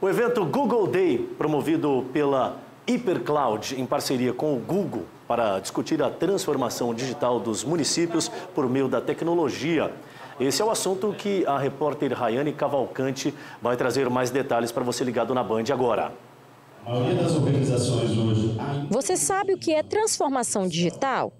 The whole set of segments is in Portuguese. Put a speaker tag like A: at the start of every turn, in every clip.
A: O evento Google Day, promovido pela Hypercloud em parceria com o Google para discutir a transformação digital dos municípios por meio da tecnologia. Esse é o assunto que a repórter Rayane Cavalcante vai trazer mais detalhes para você ligado na Band agora.
B: Você sabe o que é transformação digital?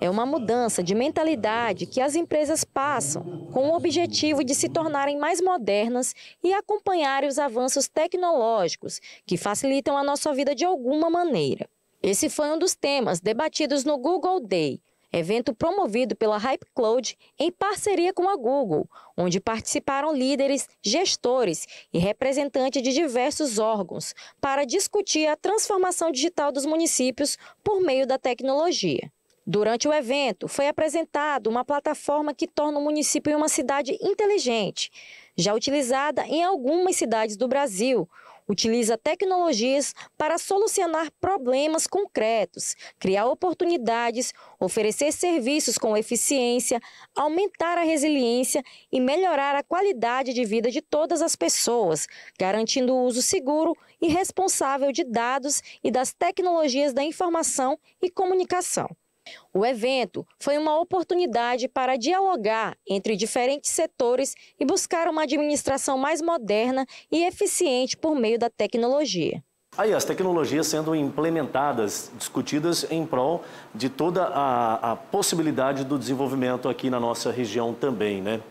B: É uma mudança de mentalidade que as empresas passam com o objetivo de se tornarem mais modernas e acompanharem os avanços tecnológicos que facilitam a nossa vida de alguma maneira. Esse foi um dos temas debatidos no Google Day, evento promovido pela Hype Cloud em parceria com a Google, onde participaram líderes, gestores e representantes de diversos órgãos para discutir a transformação digital dos municípios por meio da tecnologia. Durante o evento, foi apresentada uma plataforma que torna o município uma cidade inteligente, já utilizada em algumas cidades do Brasil. Utiliza tecnologias para solucionar problemas concretos, criar oportunidades, oferecer serviços com eficiência, aumentar a resiliência e melhorar a qualidade de vida de todas as pessoas, garantindo o uso seguro e responsável de dados e das tecnologias da informação e comunicação. O evento foi uma oportunidade para dialogar entre diferentes setores e buscar uma administração mais moderna e eficiente por meio da tecnologia.
A: Aí as tecnologias sendo implementadas, discutidas em prol de toda a, a possibilidade do desenvolvimento aqui na nossa região também, né?